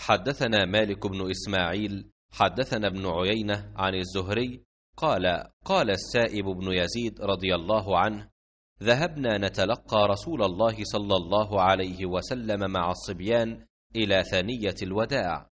حدثنا مالك بن إسماعيل حدثنا ابن عيينة عن الزهري قال قال السائب بن يزيد رضي الله عنه ذهبنا نتلقى رسول الله صلى الله عليه وسلم مع الصبيان إلى ثنية الوداع